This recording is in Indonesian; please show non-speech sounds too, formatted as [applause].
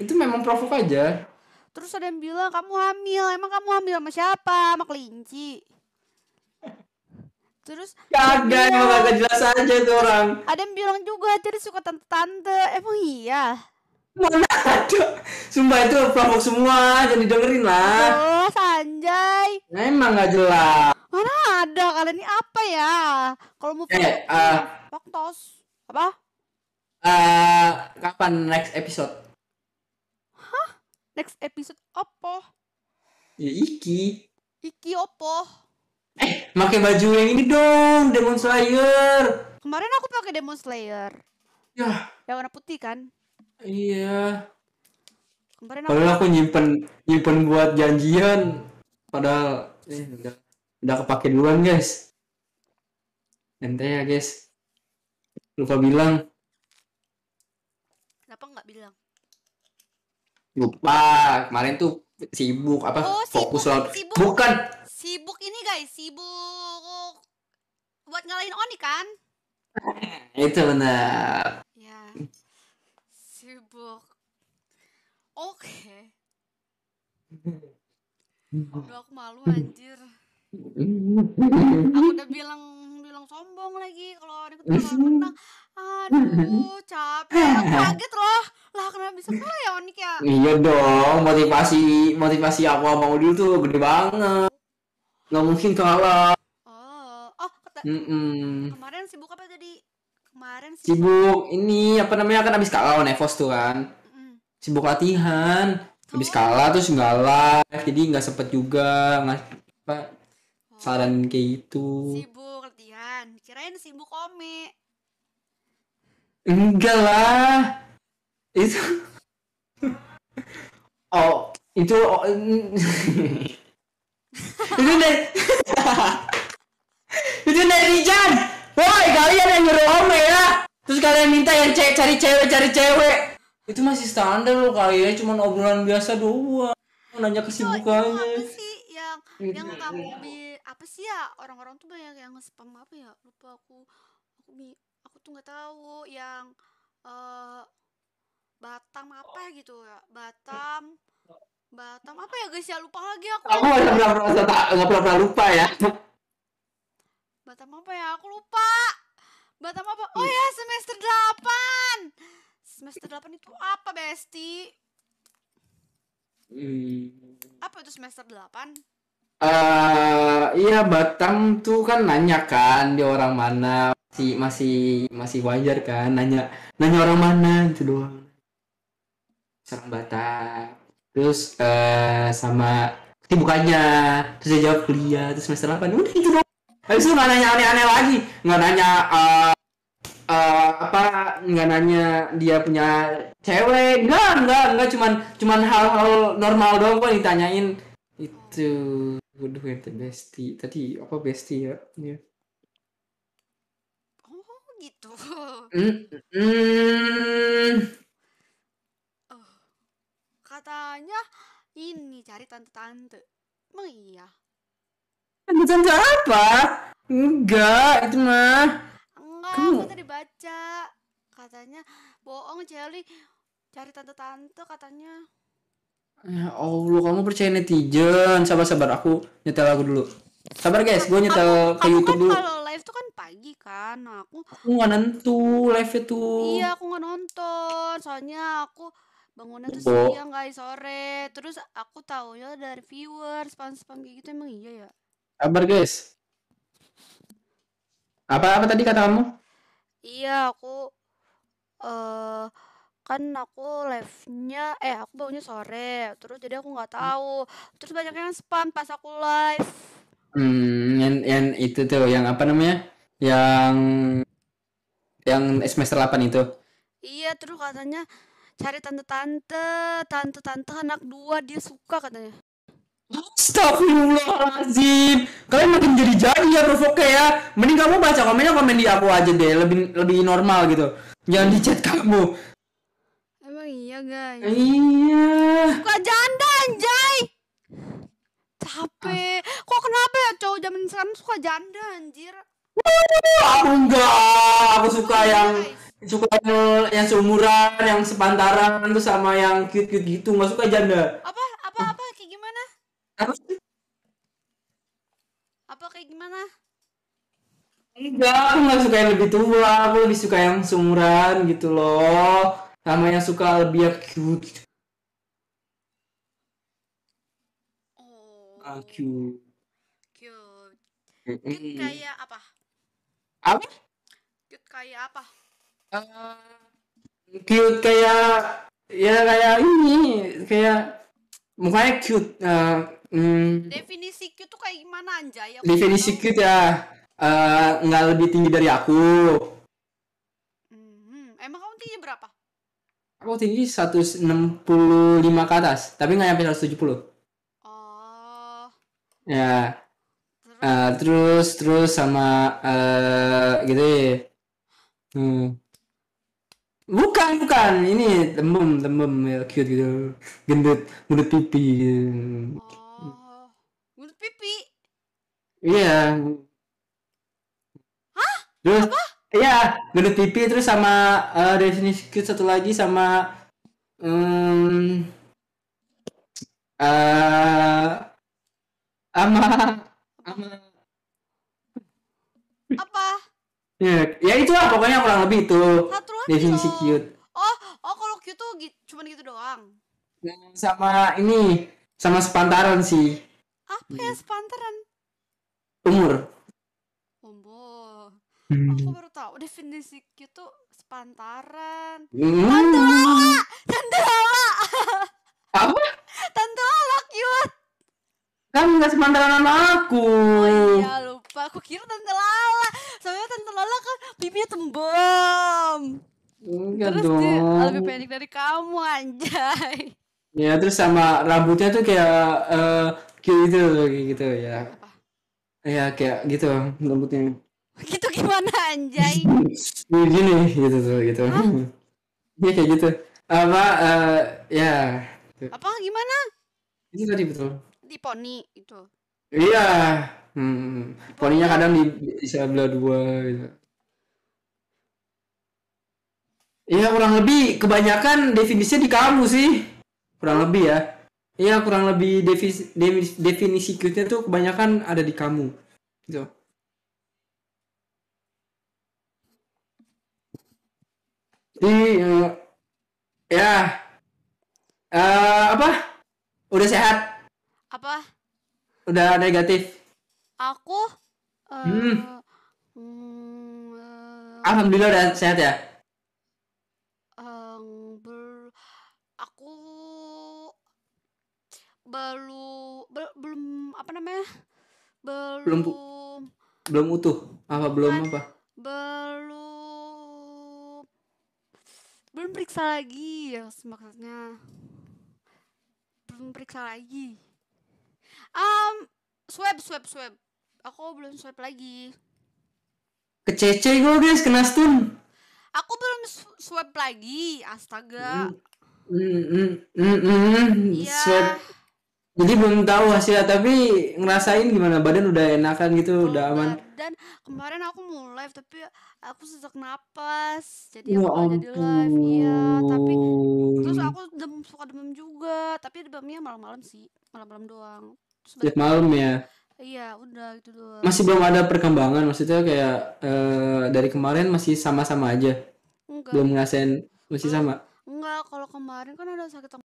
itu memang provok aja terus ada yang bilang kamu hamil emang kamu hamil sama siapa sama kelinci [laughs] terus kagak iya. emang kagak jelas aja tuh orang ada yang bilang juga jadi suka tante-tante emang iya mana ada sumpah itu provok semua jadi dengerin lah oh sanjay nah, emang gak jelas mana ada kalian ini apa ya kalau mau eh, uh, apa uh, kapan next episode next episode opo? Ya iki. Iki opo? Eh, pakai baju yang ini dong, Demon Slayer. Kemarin aku pakai Demon Slayer. Ya. Yang warna putih kan? Iya. Kemarin aku... aku nyimpen nyimpen buat janjian. Padahal eh, udah udah kepake duluan guys. Ente ya guys. Lupa bilang. Kenapa nggak bilang? lupa kemarin tuh sibuk apa oh, fokus sibuk, sibuk. bukan sibuk ini guys sibuk buat ngalahin Oni kan eh, itu benar ya sibuk oke okay. aku malu anjir Aku udah bilang bilang sombong lagi kalau ada ketua menang Aduh capek aku kaget loh lah kenapa bisa kalah ya Onik ya iya dong motivasi motivasi aku sama Udil tuh gede banget nggak mungkin kalah oh oh kemarin sibuk apa jadi kemarin sibuk, sibuk ini apa namanya kan abis kalah nevos tuh kan mm sibuk latihan oh. abis kalah terus nggak live jadi nggak sempet juga nggak apa oh. saran kayak gitu sibuk latihan kirain sibuk komik enggak lah itu oh itu oh, [laughs] itu nih [laughs] itu netizen woi kalian yang nyuruh ome ya terus kalian minta yang ce cari cewek cari cewek itu masih standar loh kalian cuma obrolan biasa doang nanya kesibukannya itu, itu apa sih yang gitu. yang kamu apa sih ya orang-orang tuh banyak yang spam apa ya lupa aku aku aku tuh nggak tahu yang uh, Batam apa ya gitu ya Batam Batam apa ya guys ya lupa lagi aku aku nggak pernah pernah lupa ya Batam apa ya aku lupa Batam apa oh ya semester 8 semester 8 itu apa Besti hmm. apa itu semester 8 Uh, eh, iya Batam tuh kan nanya kan dia orang mana masih masih masih wajar kan nanya nanya orang mana itu doang sarang bata terus uh, sama kesibukannya terus dia jawab kuliah terus semester 8 udah gitu dong habis itu nggak nanya aneh-aneh lagi nggak nanya uh, uh, apa nggak nanya dia punya cewek enggak enggak enggak cuman cuman hal-hal normal doang kok ditanyain itu waduh itu besti tadi apa besti ya yeah. oh gitu mm, mm, katanya ini cari tante-tante. Emang iya? Tante-tante apa? Enggak, itu mah. Enggak, aku tadi baca. Katanya bohong Jelly cari tante-tante katanya. Ya Allah, kamu percaya netizen. Sabar-sabar aku nyetel aku dulu. Sabar guys, gue nyetel kamu, ke kamu YouTube kan dulu. Kalau live tuh kan pagi kan. Nah, aku Aku nggak nentu live itu. Iya, aku nggak nonton. Soalnya aku bangunnya iya, tuh siang guys sore terus aku tahu ya dari viewers pan spam kayak gitu emang iya ya kabar guys apa apa tadi kata kamu iya aku eh uh, kan aku live nya eh aku bangunnya sore terus jadi aku nggak hmm. tahu terus banyak yang spam pas aku live hmm yang yang itu tuh yang apa namanya yang yang semester 8 itu iya terus katanya cari tante-tante tante-tante anak dua dia suka katanya Astagfirullahaladzim Kalian makin jadi jadi ya provoke ya Mending kamu baca komennya komen di aku aja deh Lebih lebih normal gitu Jangan di chat kamu Emang iya guys Iya Suka janda anjay Capek Kok kenapa ya cowok zaman sekarang suka janda anjir aku enggak aku suka yang suka yang, seumuran yang sepantaran tuh sama yang cute cute gitu nggak suka janda apa apa apa kayak gimana apa Apa kayak gimana enggak aku nggak suka yang lebih tua aku lebih suka yang seumuran gitu loh sama yang suka lebih yang cute oh ah, cute cute, cute. kayak apa apa cute kayak apa uh, cute kayak ya kayak ini kayak mukanya cute uh, mm, definisi cute tuh kayak gimana anjay ya definisi cute ya eh, nggak uh, lebih tinggi dari aku hmm, emang kamu tinggi berapa aku tinggi 165 ke atas tapi nggak sampai 170 oh ya uh, terus terus sama uh, gitu ya. Hmm. Bukan, bukan. Ini tembem, tembem ya, cute gitu. Gendut, mulut pipi. Gitu. Oh, mulut pipi. Iya. Yeah. Hah? Terus, Apa? Iya, gendut pipi terus sama uh, definisi cute satu lagi sama um, uh, sama sama apa ya, ya lah pokoknya kurang lebih itu definisi cute oh oh kalau cute tuh gitu, cuma gitu doang ya, sama ini sama sepantaran sih apa ya sepantaran umur umur hmm. aku baru tau definisi cute tuh sepantaran hmm. candela candela [laughs] kamu nggak semantaran sama aku. Oh, iya lupa. Aku kira tante Lala. Soalnya tante Lala kan pipinya tembom Enggak terus dong. Dia lebih pendek dari kamu anjay. Ya terus sama rambutnya tuh kayak uh, eh, kayak gitu kayak gitu ya. Apa? Ya kayak gitu rambutnya. Gitu gimana anjay? [laughs] Gini gitu tuh gitu. [laughs] Iya kayak gitu. Apa uh, ya. Apa gimana? Itu tadi betul di poni itu iya hmm. hmm, hmm. poninya kadang di, di sebelah dua gitu Iya kurang lebih kebanyakan definisinya di kamu sih kurang hmm. lebih ya iya kurang lebih definisi, definisi cute-nya tuh kebanyakan ada di kamu gitu Jadi uh, eh, ya uh, apa? Udah sehat? Apa? Udah negatif. Aku uh, hmm. Uh, Alhamdulillah udah sehat ya? Um, ber, aku belum bel, belum apa namanya? Belum belum, belum utuh. Apa belum kan, apa? Belum belum periksa lagi ya maksudnya. Belum periksa lagi. Um, swab, swab, swab. Aku belum swab lagi. Kecece gue guys, kena stun. Aku belum swab lagi, astaga. Mm, mm, mm, mm, Swab. Jadi belum tahu hasilnya tapi ngerasain gimana badan udah enakan gitu, oh, udah aman. Dan kemarin aku mau live tapi aku sesak napas. Jadi aku oh, jadi live iya, tapi terus aku dem suka demam juga, tapi demamnya malam-malam sih, malam-malam doang setiap malam ya iya udah gitu doang masih belum ada perkembangan maksudnya kayak uh, dari kemarin masih sama-sama aja enggak. belum ngerasain masih sama enggak kalau kemarin kan ada sakit